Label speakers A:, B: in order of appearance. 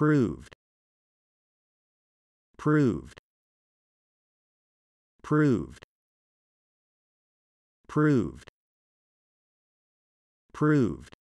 A: proved proved proved proved proved